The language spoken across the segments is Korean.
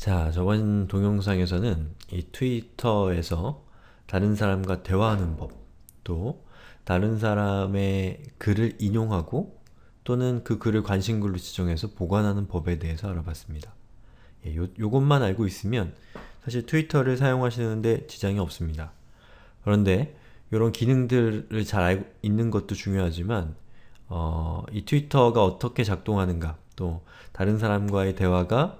자, 저번 동영상에서는 이 트위터에서 다른 사람과 대화하는 법, 또 다른 사람의 글을 인용하고 또는 그 글을 관심글로 지정해서 보관하는 법에 대해서 알아봤습니다. 예, 요, 요것만 알고 있으면 사실 트위터를 사용하시는데 지장이 없습니다. 그런데 이런 기능들을 잘 알고 있는 것도 중요하지만 어, 이 트위터가 어떻게 작동하는가 또 다른 사람과의 대화가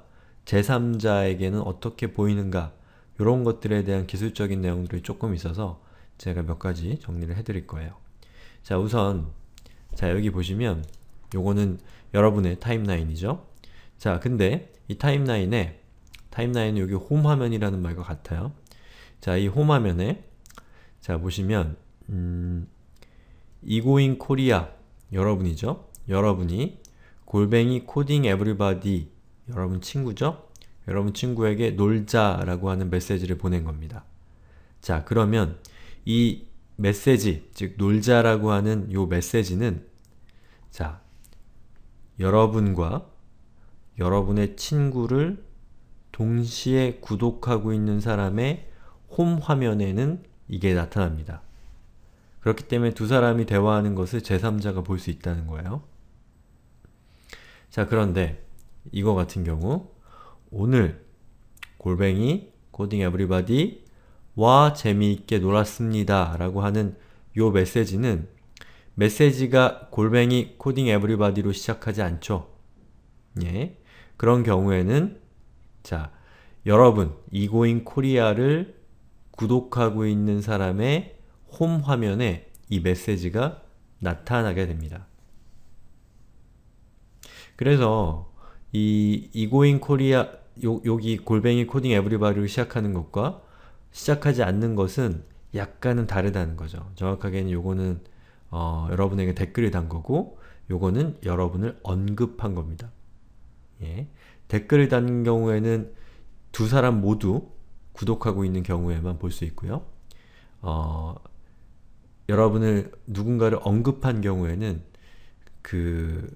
제3자에게는 어떻게 보이는가 이런 것들에 대한 기술적인 내용들이 조금 있어서 제가 몇 가지 정리를 해드릴 거예요. 자 우선 자 여기 보시면 요거는 여러분의 타임라인이죠. 자 근데 이 타임라인에 타임라인은 여기 홈화면이라는 말과 같아요. 자, 이 홈화면에 자, 보시면 음, 이고인 코리아 여러분이죠? 여러분이 골뱅이 코딩 에브리바디 여러분 친구죠? 여러분 친구에게 놀자라고 하는 메시지를 보낸 겁니다. 자, 그러면 이 메시지, 즉 놀자라고 하는 요 메시지는 자, 여러분과 여러분의 친구를 동시에 구독하고 있는 사람의 홈 화면에는 이게 나타납니다. 그렇기 때문에 두 사람이 대화하는 것을 제3자가 볼 수 있다는 거예요. 자, 그런데 이거 같은 경우 오늘 골뱅이 코딩 에브리바디와 재미있게 놀았습니다 라고 하는 요 메시지는 메시지가 골뱅이 코딩 에브리바디로 시작하지 않죠. 예. 그런 경우에는 자, 여러분 이고인 코리아를 구독하고 있는 사람의 홈 화면에 이 메시지가 나타나게 됩니다. 그래서 이 이고잉 코리아 요, 여기 골뱅이 코딩 에브리바를 디 시작하는 것과 시작하지 않는 것은 약간은 다르다는 거죠. 정확하게는 요거는 어, 여러분에게 댓글을 단 거고 요거는 여러분을 언급한 겁니다. 예. 댓글을 단 경우에는 두 사람 모두 구독하고 있는 경우에만 볼 수 있고요. 어, 여러분을 누군가를 언급한 경우에는 그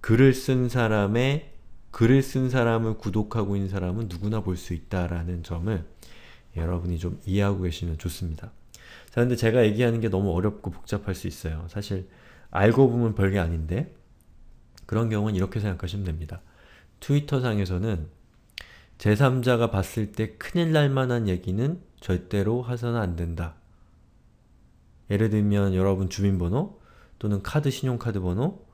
글을 쓴 사람의 글을 쓴 사람을 구독하고 있는 사람은 누구나 볼 수 있다라는 점을 여러분이 좀 이해하고 계시면 좋습니다. 자, 근데 제가 얘기하는 게 너무 어렵고 복잡할 수 있어요. 사실 알고 보면 별게 아닌데 그런 경우는 이렇게 생각하시면 됩니다. 트위터상에서는 제3자가 봤을 때 큰일 날 만한 얘기는 절대로 하서는 안 된다. 예를 들면 여러분 주민번호 또는 카드 신용카드 번호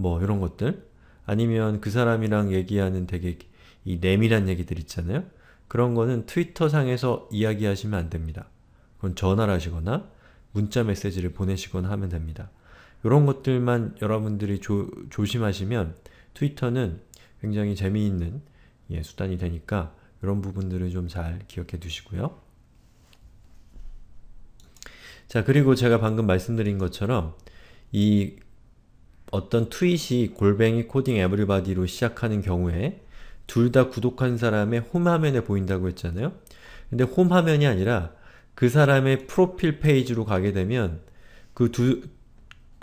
뭐 이런 것들 아니면 그 사람이랑 얘기하는 되게 이 내밀한 얘기들 있잖아요. 그런 거는 트위터 상에서 이야기하시면 안 됩니다. 그건 전화를 하시거나 문자 메시지를 보내시거나 하면 됩니다. 이런 것들만 여러분들이 조, 조심하시면 트위터는 굉장히 재미있는 예, 수단이 되니까 이런 부분들을 좀 잘 기억해 두시고요. 자 그리고 제가 방금 말씀드린 것처럼 이 어떤 트윗이 골뱅이 코딩 에브리바디로 시작하는 경우에 둘 다 구독한 사람의 홈 화면에 보인다고 했잖아요. 근데 홈 화면이 아니라 그 사람의 프로필 페이지로 가게 되면 그 두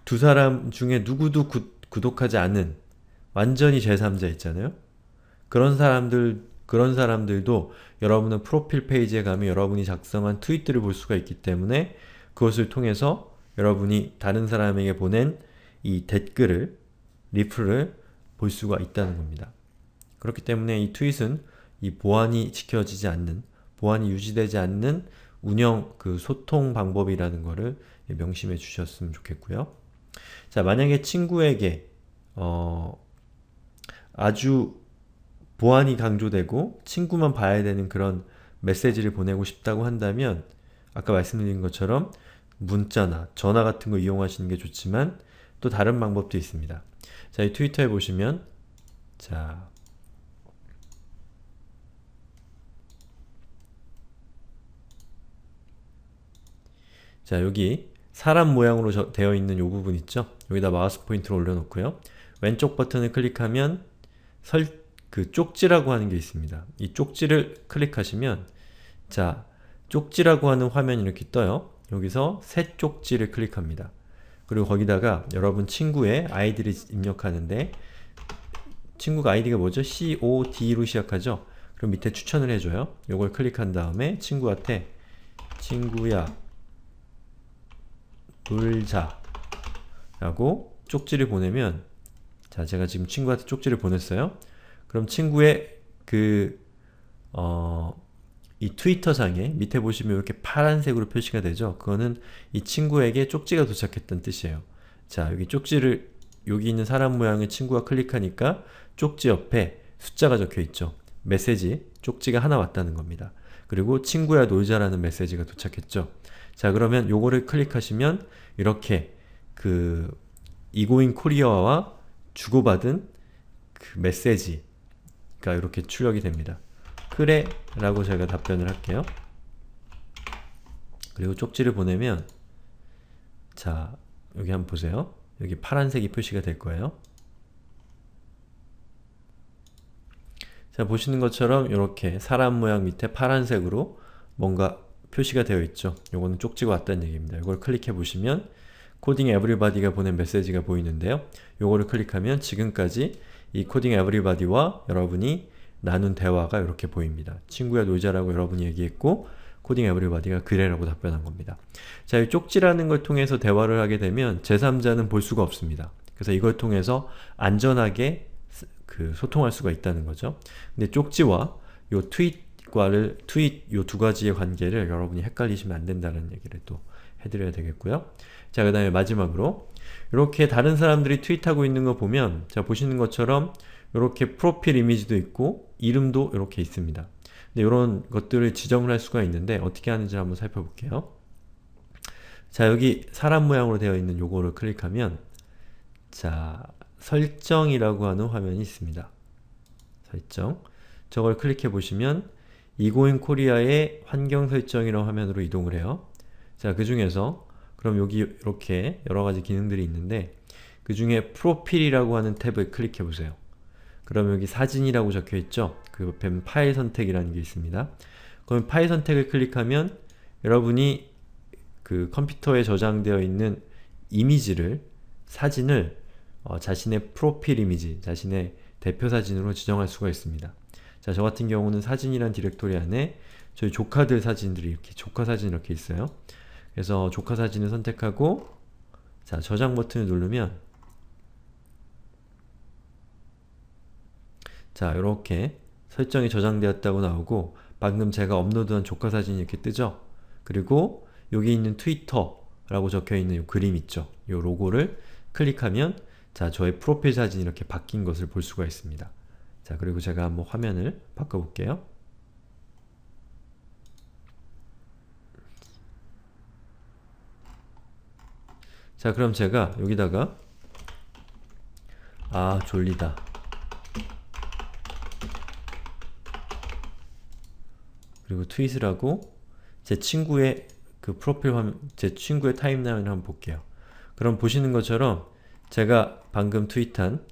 두 사람 중에 누구도 구, 구독하지 않은 완전히 제3자 있잖아요. 그런 사람들 그런 사람들도 여러분의 프로필 페이지에 가면 여러분이 작성한 트윗들을 볼 수가 있기 때문에 그것을 통해서 여러분이 다른 사람에게 보낸 이 댓글을 리플을 볼 수가 있다는 겁니다. 그렇기 때문에 이 트윗은 이 보안이 지켜지지 않는 보안이 유지되지 않는 운영 그 소통 방법이라는 것을 명심해 주셨으면 좋겠고요. 자 만약에 친구에게 어, 아주 보안이 강조되고 친구만 봐야 되는 그런 메시지를 보내고 싶다고 한다면 아까 말씀드린 것처럼 문자나 전화 같은 거 이용하시는 게 좋지만 또 다른 방법도 있습니다. 자, 이 트위터에 보시면 자 자, 여기 사람 모양으로 저, 되어 있는 요 부분 있죠? 여기다 마우스 포인트를 올려놓고요. 왼쪽 버튼을 클릭하면 설, 그 쪽지라고 하는 게 있습니다. 이 쪽지를 클릭하시면 자, 쪽지라고 하는 화면이 이렇게 떠요. 여기서 새 쪽지를 클릭합니다. 그리고 거기다가 여러분 친구의 아이디를 입력하는데 친구가 아이디가 뭐죠? COD로 시작하죠? 그럼 밑에 추천을 해줘요. 요걸 클릭한 다음에 친구한테 친구야 놀자 라고 쪽지를 보내면 자 제가 지금 친구한테 쪽지를 보냈어요. 그럼 친구의 그 어, 이 트위터상에 밑에 보시면 이렇게 파란색으로 표시가 되죠? 그거는 이 친구에게 쪽지가 도착했던 뜻이에요. 자, 여기 쪽지를 여기 있는 사람 모양의 친구가 클릭하니까 쪽지 옆에 숫자가 적혀있죠. 메시지, 쪽지가 하나 왔다는 겁니다. 그리고 친구야 놀자라는 메시지가 도착했죠. 자 그러면 요거를 클릭하시면 이렇게 그 이고인 코리아와 주고받은 그 메시지가 이렇게 출력이 됩니다. 그래 라고 제가 답변을 할게요. 그리고 쪽지를 보내면 자 여기 한번 보세요. 여기 파란색이 표시가 될 거예요. 자 보시는 것처럼 이렇게 사람 모양 밑에 파란색으로 뭔가 표시가 되어 있죠. 요거는 쪽지가 왔다는 얘기입니다. 이걸 클릭해 보시면 코딩 에브리바디가 보낸 메시지가 보이는데요. 요거를 클릭하면 지금까지 이 코딩 에브리바디와 여러분이 나눈 대화가 이렇게 보입니다. 친구야 놀자라고 여러분이 얘기했고 코딩 에브리바디가 그래라고 답변한 겁니다. 자, 이 쪽지라는 걸 통해서 대화를 하게 되면 제3자는 볼 수가 없습니다. 그래서 이걸 통해서 안전하게 그 소통할 수가 있다는 거죠. 근데 쪽지와 요 트윗과를 트윗 요 두 가지의 관계를 여러분이 헷갈리시면 안 된다는 얘기를 또 해드려야 되겠고요. 자, 그 다음에 마지막으로 이렇게 다른 사람들이 트윗하고 있는 거 보면 자, 보시는 것처럼 이렇게 프로필 이미지도 있고 이름도 이렇게 있습니다. 근데 이런 것들을 지정을 할 수가 있는데 어떻게 하는지 한번 살펴볼게요. 자 여기 사람 모양으로 되어 있는 요거를 클릭하면 자 설정이라고 하는 화면이 있습니다. 설정 저걸 클릭해 보시면 이고인 코리아의 환경 설정이라는 화면으로 이동을 해요. 자, 그 중에서 그럼 여기 이렇게 여러 가지 기능들이 있는데 그 중에 프로필이라고 하는 탭을 클릭해 보세요. 그럼 여기 사진이라고 적혀 있죠? 그 옆에 파일 선택이라는 게 있습니다. 그럼 파일 선택을 클릭하면 여러분이 그 컴퓨터에 저장되어 있는 이미지를 사진을 어, 자신의 프로필 이미지, 자신의 대표 사진으로 지정할 수가 있습니다. 자, 저 같은 경우는 사진이란 디렉토리 안에 저희 조카들 사진들이 이렇게 조카 사진 이렇게 있어요. 그래서 조카 사진을 선택하고 자 저장 버튼을 누르면 자, 이렇게 설정이 저장되었다고 나오고 방금 제가 업로드한 조카 사진이 이렇게 뜨죠? 그리고 여기 있는 트위터라고 적혀있는 그림 있죠? 이 로고를 클릭하면 자, 저의 프로필 사진이 이렇게 바뀐 것을 볼 수가 있습니다. 자, 그리고 제가 한번 화면을 바꿔볼게요. 자, 그럼 제가 여기다가 아, 졸리다 그리고 트윗을 하고 제 친구의 그 프로필 화면, 제 친구의 타임라인을 한번 볼게요. 그럼 보시는 것처럼 제가 방금 트윗한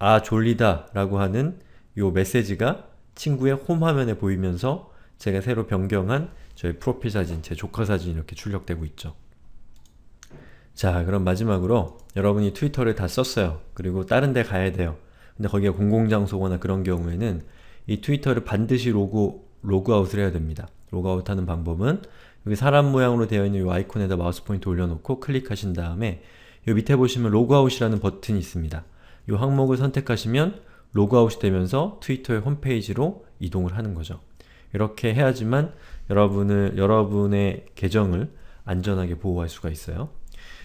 아 졸리다 라고 하는 요 메시지가 친구의 홈 화면에 보이면서 제가 새로 변경한 저의 프로필 사진, 제 조카 사진 이렇게 출력되고 있죠. 자 그럼 마지막으로 여러분이 트위터를 다 썼어요. 그리고 다른 데 가야 돼요. 근데 거기에 공공장소거나 그런 경우에는 이 트위터를 반드시 로그 로그아웃을 해야 됩니다. 로그아웃 하는 방법은 여기 사람 모양으로 되어 있는 이 아이콘에다 마우스 포인트 올려놓고 클릭하신 다음에 이 밑에 보시면 로그아웃이라는 버튼이 있습니다. 이 항목을 선택하시면 로그아웃이 되면서 트위터의 홈페이지로 이동을 하는 거죠. 이렇게 해야지만 여러분을, 여러분의 계정을 안전하게 보호할 수가 있어요.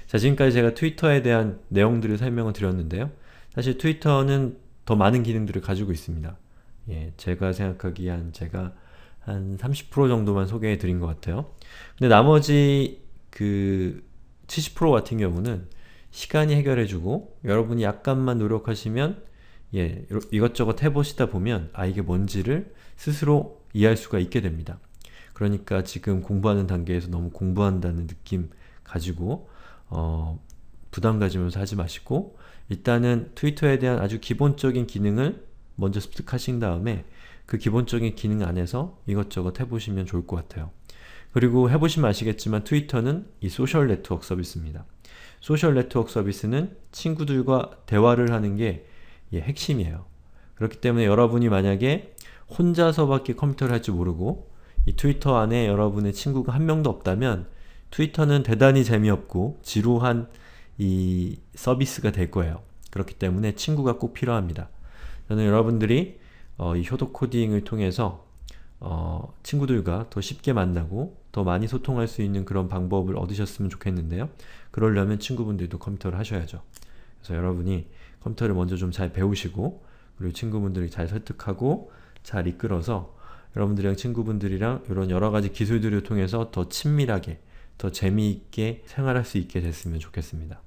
자, 지금까지 제가 트위터에 대한 내용들을 설명을 드렸는데요. 사실 트위터는 더 많은 기능들을 가지고 있습니다. 예, 제가 생각하기에 한 제가 한30% 정도만 소개해 드린 것 같아요. 근데 나머지 그 70% 같은 경우는 시간이 해결해 주고 여러분이 약간만 노력하시면 예, 이것저것 해보시다 보면 아 이게 뭔지를 스스로 이해할 수가 있게 됩니다. 그러니까 지금 공부하는 단계에서 너무 공부한다는 느낌 가지고 어, 부담 가지면서 하지 마시고 일단은 트위터에 대한 아주 기본적인 기능을 먼저 습득하신 다음에 그 기본적인 기능 안에서 이것저것 해보시면 좋을 것 같아요. 그리고 해보시면 아시겠지만 트위터는 이 소셜 네트워크 서비스입니다. 소셜 네트워크 서비스는 친구들과 대화를 하는 게 핵심이에요. 그렇기 때문에 여러분이 만약에 혼자서밖에 컴퓨터를 할 줄 모르고 이 트위터 안에 여러분의 친구가 한 명도 없다면 트위터는 대단히 재미없고 지루한 이 서비스가 될 거예요. 그렇기 때문에 친구가 꼭 필요합니다. 저는 여러분들이 어, 이 효도 코딩을 통해서 어, 친구들과 더 쉽게 만나고 더 많이 소통할 수 있는 그런 방법을 얻으셨으면 좋겠는데요. 그러려면 친구분들도 컴퓨터를 하셔야죠. 그래서 여러분이 컴퓨터를 먼저 좀 잘 배우시고 그리고 친구분들이 잘 설득하고 잘 이끌어서 여러분들이랑 친구분들이랑 이런 여러가지 기술들을 통해서 더 친밀하게 더 재미있게 생활할 수 있게 됐으면 좋겠습니다.